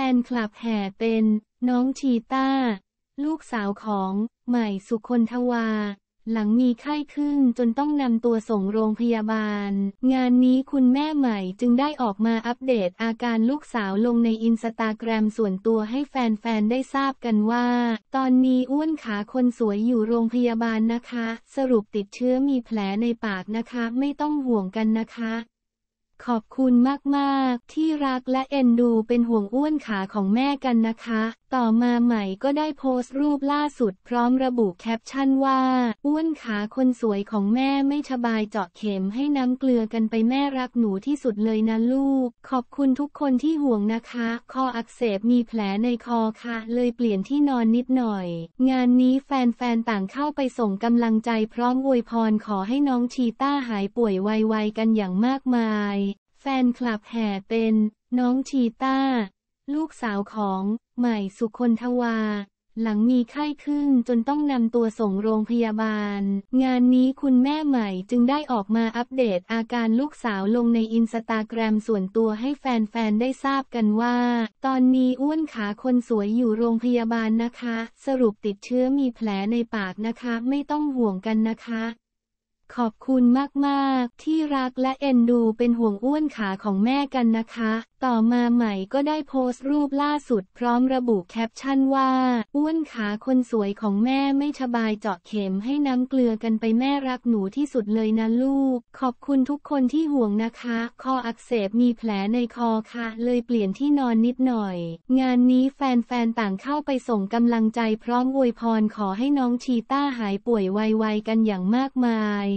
แฟนคลับแห่เป็นน้องชีต้า ลูกสาวของ ใหม่สุคนทวา หลังมีไข้ขึ้นจนต้องนำตัวส่งโรงพยาบาล งานนี้คุณแม่ใหม่จึงได้ออกมาอัปเดตอาการลูกสาวลงในอินสตาแกรมส่วนตัวให้แฟนๆได้ทราบกันว่า ตอนนี้อ้วนขาคนสวยอยู่โรงพยาบาลนะคะ สรุปติดเชื้อมีแผลในปากนะคะ ไม่ต้องห่วงกันนะคะขอบคุณมาก ๆ ที่รักและเอ็นดูเป็นห่วงอ้วนขาของแม่กันนะคะ ต่อมาใหม่ก็ได้โพสต์รูปล่าสุด พร้อมระบุแคปชั่นว่า อ้วนขาคนสวยของแม่ไม่สบายเจาะเข็มให้น้ำเกลือกันไปแม่รักหนูที่สุดเลยนะลูก ขอบคุณทุกคนที่ห่วงนะคะ คออักเสบมีแผลในคอค่ะ เลยเปลี่ยนที่นอนนิดหน่อย งานนี้แฟนๆต่างเข้าไปส่งกำลังใจพร้อมอวยพรขอให้น้องชีต้าหายป่วยไวๆกันอย่างมากมายแฟนคลับแห่เป็นน้องชีต้า ลูกสาวของ ใหม่สุคนทวา หลังมีไข้ขึ้นจนต้องนำตัวส่งโรงพยาบาล งานนี้คุณแม่ใหม่จึงได้ออกมาอัปเดตอาการลูกสาวลงในอินสตาแกรมส่วนตัวให้แฟนๆได้ทราบกันว่า ตอนนี้อ้วนขาคนสวยอยู่โรงพยาบาลนะคะ สรุปติดเชื้อมีแผลในปากนะคะ ไม่ต้องห่วงกันนะคะขอบคุณมากๆ ที่รักและเอ็นดูเป็นห่วงอ้วนขาของแม่กันนะคะต่อมาใหม่ก็ได้โพสต์รูปล่าสุดพร้อมระบุแคปชั่นว่า อ้วนขาคนสวยของแม่ไม่สบายเจาะเข็มให้น้ำเกลือกันไปแม่รักหนูที่สุดเลยนะลูก ขอบคุณทุกคนที่ห่วงนะคะ คออักเสบมีแผลในคอค่ะ เลยเปลี่ยนที่นอนนิดหน่อย งานนี้แฟนๆต่างเข้าไปส่งกำลังใจพร้อมอวยพรขอให้น้องชีต้าหายป่วยไวๆกันอย่างมากมาย